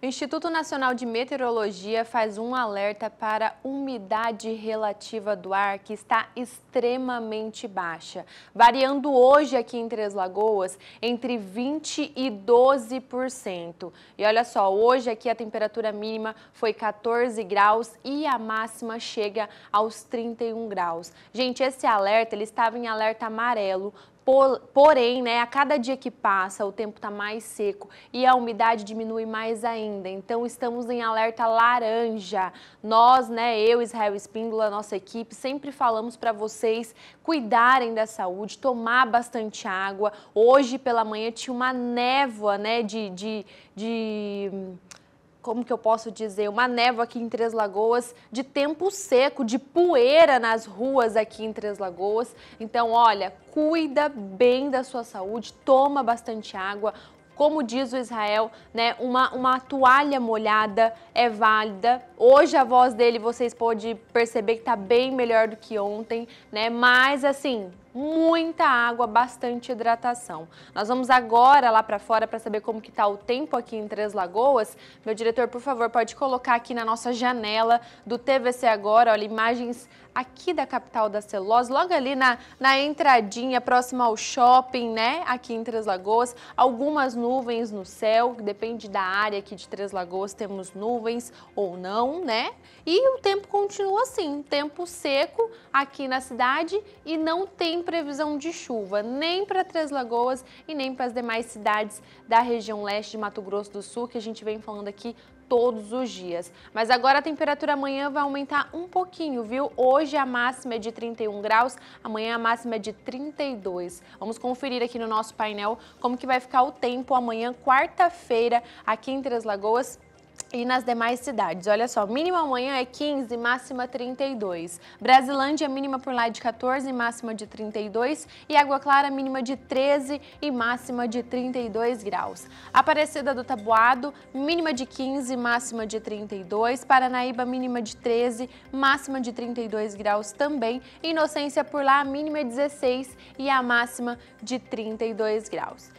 O Instituto Nacional de Meteorologia faz um alerta para umidade relativa do ar que está extremamente baixa, variando hoje aqui em Três Lagoas entre 20 e 12%. E olha só, hoje aqui a temperatura mínima foi 14 graus e a máxima chega aos 31 graus. Gente, esse alerta ele estava em alerta amarelo por, porém, né, a cada dia que passa, o tempo está mais seco e a umidade diminui mais ainda. Então, estamos em alerta laranja. Nós, né, eu, Israel Espíndola, nossa equipe, sempre falamos para vocês cuidarem da saúde, tomar bastante água. Hoje pela manhã tinha uma névoa né, de, de, de como que eu posso dizer, uma névoa aqui em Três Lagoas, de tempo seco, de poeira nas ruas aqui em Três Lagoas. Então, olha, cuida bem da sua saúde, toma bastante água, como diz o Israel, né, uma, uma toalha molhada é válida. Hoje a voz dele vocês podem perceber que está bem melhor do que ontem, né? Mas assim, muita água, bastante hidratação. Nós vamos agora lá para fora para saber como que tá o tempo aqui em Três Lagoas. Meu diretor, por favor, pode colocar aqui na nossa janela do TVC agora, olha, imagens aqui da capital da celulose, logo ali na, na entradinha, próxima ao shopping, né? Aqui em Três Lagoas, algumas nuvens no céu, depende da área aqui de Três Lagoas, temos nuvens ou não, né? E o tempo continua assim, tempo seco aqui na cidade e não tem previsão de chuva, nem para Três Lagoas e nem para as demais cidades da região leste de Mato Grosso do Sul, que a gente vem falando aqui todos os dias. Mas agora a temperatura amanhã vai aumentar um pouquinho, viu? Hoje a máxima é de 31 graus, amanhã a máxima é de 32. Vamos conferir aqui no nosso painel como que vai ficar o tempo amanhã, quarta-feira, aqui em Três Lagoas e nas demais cidades. Olha só, mínima amanhã é 15, máxima 32. Brasilândia, mínima por lá é de 14, máxima de 32. E Água Clara, mínima de 13 e máxima de 32 graus. Aparecida do Tabuado, mínima de 15, máxima de 32. Paranaíba, mínima de 13, máxima de 32 graus também. Inocência por lá, mínima 16 é e a máxima de 32 graus.